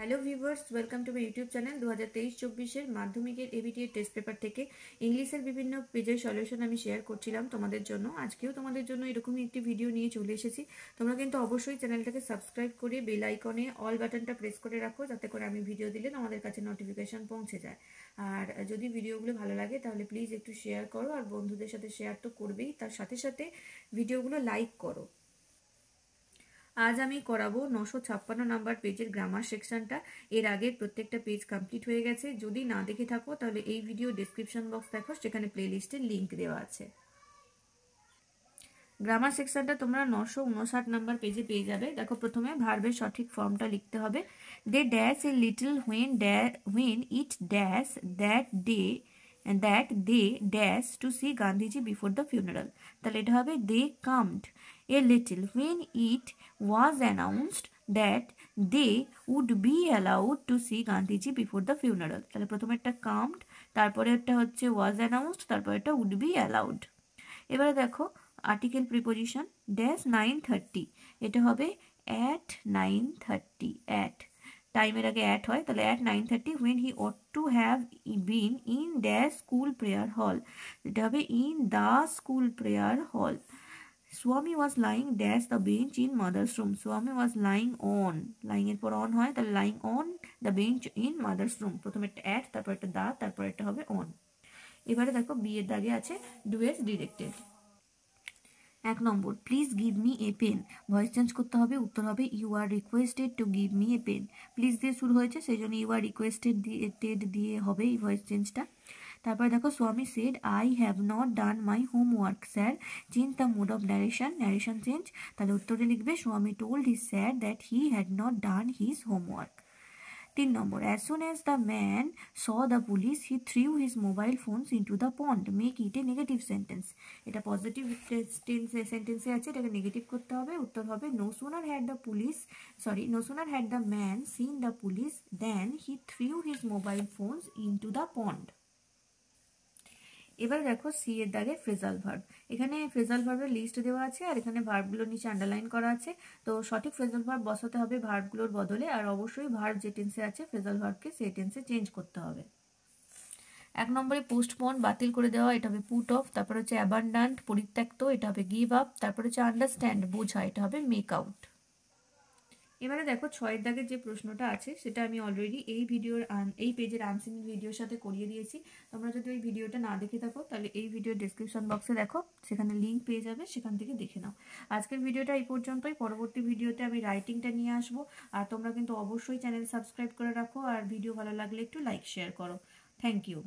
hello viewers welcome to my YouTube channel দু হাজার তেইশ চব্বিশের মাধ্যমিকের এবিটি টেস্ট পেপার থেকে ইংলিশের বিভিন্ন পেজের সলিউশন আমি শেয়ার করছিলাম তোমাদের জন্য আজকেও তোমাদের জন্য এরকমই একটি ভিডিও নিয়ে চলে এসেছি তোমরা কিন্তু অবশ্যই চ্যানেলটাকে সাবস্ক্রাইব করে বেল আইকনে অল বাটনটা প্রেস করে রাখো যাতে করে আমি ভিডিও দিলে তোমাদের কাছে নোটিফিকেশান পৌঁছে যায় আর যদি ভিডিওগুলো ভালো লাগে তাহলে প্লিজ একটু শেয়ার করো আর বন্ধুদের সাথে শেয়ার তো করবেই তার সাথে সাথে ভিডিওগুলো লাইক করো আজ আমি করাবো নশো ছাপ্পান্ন নাম্বার পেজের গ্রামার সেকশনটা এর আগে প্রত্যেকটা পেজ কমপ্লিট হয়ে গেছে যদি না দেখে থাকো তাহলে এই ভিডিও ডিসক্রিপশন বক্স দেখো সেখানে প্লেলিস্টের লিঙ্ক দেওয়া আছে গ্রামার সেকশনটা তোমরা নশো উনষাট নাম্বার পেজে পেয়ে যাবে দেখো প্রথমে ভার্বের সঠিক ফর্মটা লিখতে হবে they dash a little when ড্যা when it dash that day and that they dash to see Gandhiji before the funeral তাহলে এটা হবে they calmed a little when it was announced that they would be allowed to see Gandhiji before the funeral তাহলে প্রথমে একটা calmed the letter was announced the letter would be allowed এবারে দেখো article preposition dash nine thirty এটা হবে at nine thirty at টাইমের আগে at হয় তাহলে at nine thirty when he ought to have been in the school prayer hall এটা হবে in the school prayer hall Swami was lying dash the bench in mother's room Swami was lying on লাইংয়ের পর on হয় তাহলে lying on the bench in mother's room প্রথমে একটা at তারপর একটা দা তারপর একটা হবে অন এবারে দেখো বিয়ের দাগে আছে ডুয়েস ডিরেক্টেড এক নম্বর please give me a pen voice change করতে হবে উত্তর হবে you are requested to give me a pen please দিয়ে শুরু হয়েছে সেই জন্য ইউ আর রিকোয়েস্টেড দিয়ে টেড দিয়ে হবে এই ভয়েস চেঞ্জটা তারপরে দেখো Swami said I have not done my homework sir change the mode of narration narration change তাহলে উত্তরে লিখবে Swami told his sir that he had not done his homework তিন নম্বর as soon as the man saw the police he threw his mobile phones into the pond make it a negative sentence এটা positive সেন্টেন্সে আছে এটাকে negative করতে হবে উত্তর হবে no sooner had the police sorry no sooner had the man seen the police then he threw his mobile phones into the pond এবার দেখো সি এর দাগে ফ্রেজাল ভার্ব এখানে ফ্রেজাল ভার্বের লিস্ট দেওয়া আছে আর এখানে ভার্বগুলো নিচে আন্ডারলাইন করা আছে তো সঠিক ফ্রেজাল ভার্ব বসাতে হবে ভার্বগুলোর বদলে আর অবশ্যই ভার্ব যে টেন্সে আছে ফ্রেজাল ভার্বকে সেই টেন্সে চেঞ্জ করতে হবে এক নম্বরে পোস্টপোন বাতিল করে দেওয়া এটা হবে পুট অফ তারপর হচ্ছে অ্যাবান্ডান্ট পরিত্যক্ত এটা হবে গিভ আপ তারপর হচ্ছে আন্ডারস্ট্যান্ড বোঝা এটা হবে মেক আউট এবারে দেখো ছয়ের দাগের যে প্রশ্নটা আছে সেটা আমি অলরেডি এই ভিডিওর এই পেজের আনসিন ভিডিওর সাথে করিয়ে দিয়েছি তোমরা যদি ওই ভিডিওটা না দেখে থাকো তাহলে এই ভিডিও ডিসক্রিপশন বক্সে দেখো সেখানে লিঙ্ক পেয়ে যাবে সেখান থেকে দেখে নাও আজকের ভিডিওটা এই পর্যন্তই পরবর্তী ভিডিওতে আমি রাইটিংটা নিয়ে আসবো আর তোমরা কিন্তু অবশ্যই চ্যানেল সাবস্ক্রাইব করে রাখো আর ভিডিও ভালো লাগলে একটু লাইক শেয়ার করো থ্যাংক ইউ